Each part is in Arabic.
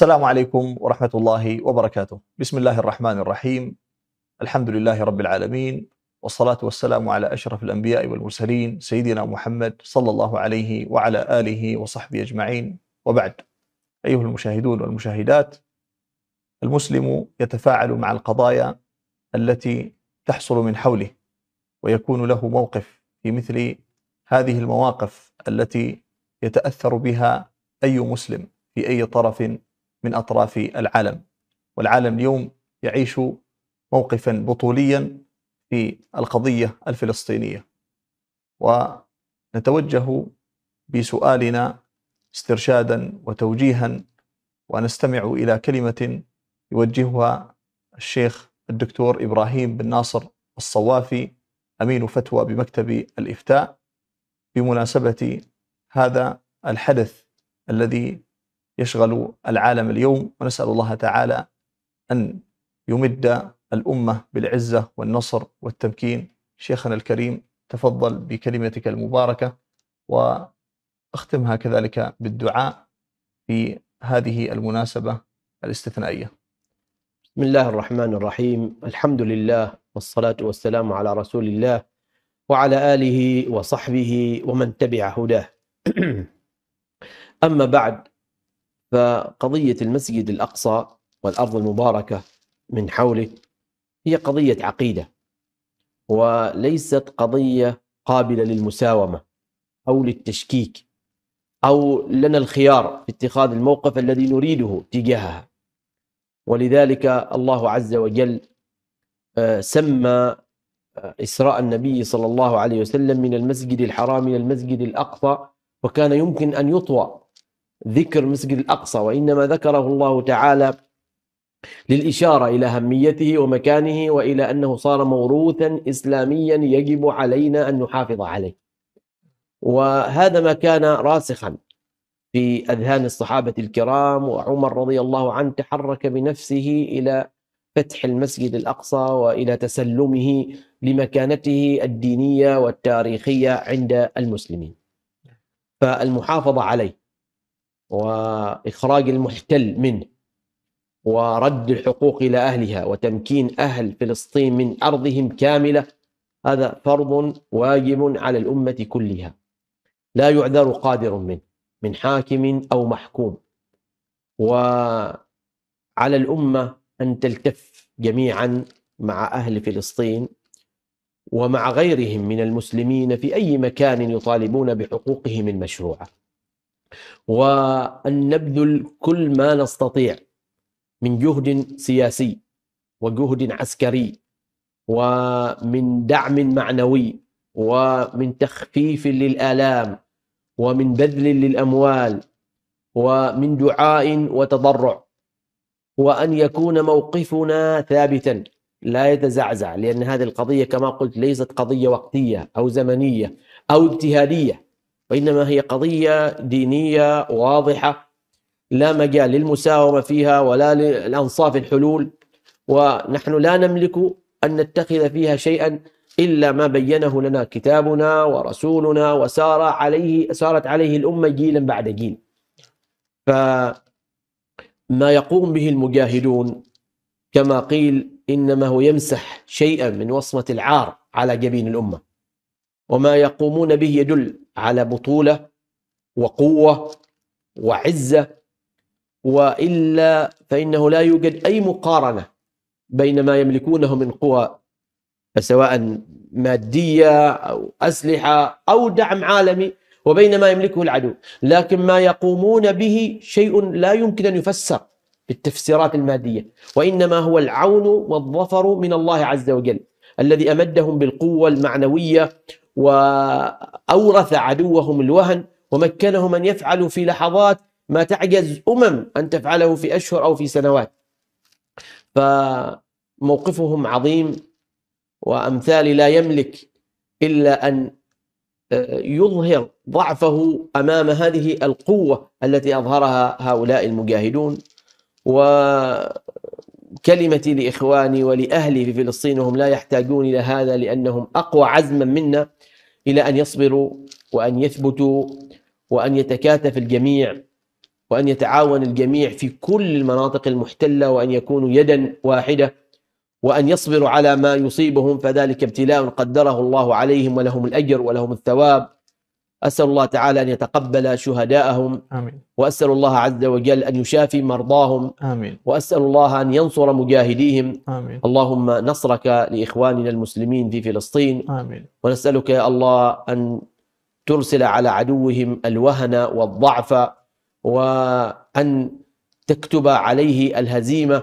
السلام عليكم ورحمة الله وبركاته بسم الله الرحمن الرحيم الحمد لله رب العالمين والصلاة والسلام على أشرف الأنبياء والمرسلين سيدنا محمد صلى الله عليه وعلى آله وصحبه أجمعين وبعد أيها المشاهدون والمشاهدات المسلم يتفاعل مع القضايا التي تحصل من حوله ويكون له موقف في مثل هذه المواقف التي يتأثر بها أي مسلم في أي طرف من أطراف العالم والعالم اليوم يعيش موقفا بطوليا في القضية الفلسطينية ونتوجه بسؤالنا استرشادا وتوجيها ونستمع إلى كلمة يوجهها الشيخ الدكتور إبراهيم بن ناصر الصوافي أمين فتوى بمكتب الإفتاء بمناسبة هذا الحدث الذي يشغل العالم اليوم ونسأل الله تعالى أن يمد الأمة بالعزة والنصر والتمكين شيخنا الكريم تفضل بكلمتك المباركة وأختمها كذلك بالدعاء في هذه المناسبة الاستثنائية بسم الله الرحمن الرحيم الحمد لله والصلاة والسلام على رسول الله وعلى آله وصحبه ومن تبع هداه أما بعد فقضية المسجد الأقصى والأرض المباركة من حوله هي قضية عقيدة وليست قضية قابلة للمساومة أو للتشكيك أو لنا الخيار في اتخاذ الموقف الذي نريده تجاهها ولذلك الله عز وجل آه، سمى آه، إسراء النبي صلى الله عليه وسلم من المسجد الحرام إلى المسجد الأقصى وكان يمكن أن يطوى ذكر مسجد الأقصى وإنما ذكره الله تعالى للإشارة إلى أهميته ومكانه وإلى أنه صار موروثا إسلاميا يجب علينا أن نحافظ عليه وهذا ما كان راسخا في أذهان الصحابة الكرام وعمر رضي الله عنه تحرك بنفسه إلى فتح المسجد الأقصى وإلى تسلمه لمكانته الدينية والتاريخية عند المسلمين فالمحافظة عليه واخراج المحتل منه ورد الحقوق الى اهلها وتمكين اهل فلسطين من ارضهم كامله هذا فرض واجب على الامه كلها لا يعذر قادر منه من حاكم او محكوم وعلى الامه ان تلتف جميعا مع اهل فلسطين ومع غيرهم من المسلمين في اي مكان يطالبون بحقوقهم المشروعه وأن نبذل كل ما نستطيع من جهد سياسي وجهد عسكري ومن دعم معنوي ومن تخفيف للآلام ومن بذل للأموال ومن دعاء وتضرع وأن يكون موقفنا ثابتا لا يتزعزع لأن هذه القضية كما قلت ليست قضية وقتية أو زمنية أو اجتهادية وإنما هي قضية دينية واضحة لا مجال للمساومة فيها ولا لأنصاف الحلول ونحن لا نملك أن نتخذ فيها شيئا إلا ما بينه لنا كتابنا ورسولنا وسار عليه سارت عليه الأمة جيلا بعد جيل فما يقوم به المجاهدون كما قيل إنما هو يمسح شيئا من وصمة العار على جبين الأمة وما يقومون به يدل على بطولة وقوة وعزة وإلا فإنه لا يوجد أي مقارنة بين ما يملكونه من قوى سواء مادية أو أسلحة أو دعم عالمي وبين ما يملكه العدو لكن ما يقومون به شيء لا يمكن أن يفسر بالتفسيرات المادية وإنما هو العون والظفر من الله عز وجل الذي أمدهم بالقوة المعنوية وأورث عدوهم الوهن ومكنهم أن يفعلوا في لحظات ما تعجز أمم أن تفعله في أشهر أو في سنوات فموقفهم عظيم وأمثالي لا يملك إلا أن آه، يظهر ضعفه امام هذه القوه التي اظهرها هؤلاء المجاهدون و كلمتي لاخواني ولاهلي في فلسطين وهم لا يحتاجون الى هذا لانهم اقوى عزما منا الى ان يصبروا وان يثبتوا وان يتكاتف الجميع وان يتعاون الجميع في كل المناطق المحتله وان يكونوا يدا واحده وان يصبروا على ما يصيبهم فذلك ابتلاء قدره الله عليهم ولهم الاجر ولهم الثواب أسأل الله تعالى أن يتقبل شهداءهم آمين وأسأل الله عز وجل أن يشافي مرضاهم آمين وأسأل الله أن ينصر مجاهديهم آمين اللهم نصرك لإخواننا المسلمين في فلسطين آمين ونسألك يا الله أن ترسل على عدوهم الوهن والضعف وأن تكتب عليه الهزيمة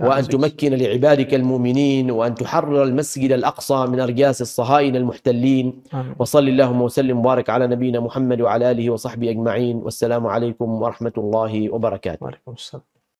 وأن تمكن لعبادك المؤمنين وأن تحرر المسجد الأقصى من أرجاس الصهاينة المحتلين وصل اللهم وسلم وبارك على نبينا محمد وعلى آله وصحبه أجمعين والسلام عليكم ورحمة الله وبركاته وعليكم السلام.